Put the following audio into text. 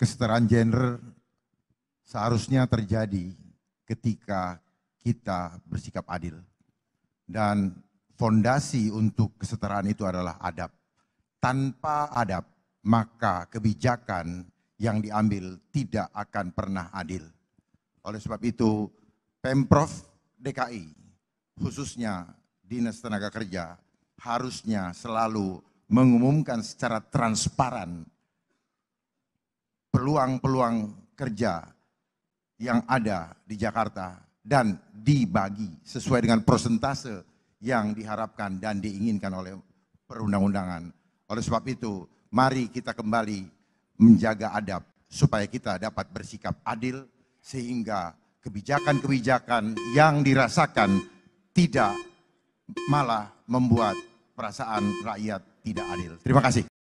kesetaraan gender seharusnya terjadi ketika kita bersikap adil. Dan fondasi untuk kesetaraan itu adalah adab. Tanpa adab, maka kebijakan yang diambil tidak akan pernah adil. Oleh sebab itu, Pemprov DKI, khususnya Dinas Tenaga Kerja, harusnya selalu mengumumkan secara transparan peluang-peluang kerja yang ada di Jakarta dan dibagi sesuai dengan persentase yang diharapkan dan diinginkan oleh perundang-undangan. Oleh sebab itu, mari kita kembali menjaga adab supaya kita dapat bersikap adil sehingga kebijakan-kebijakan yang dirasakan tidak malah membuat perasaan rakyat tidak adil. Terima kasih.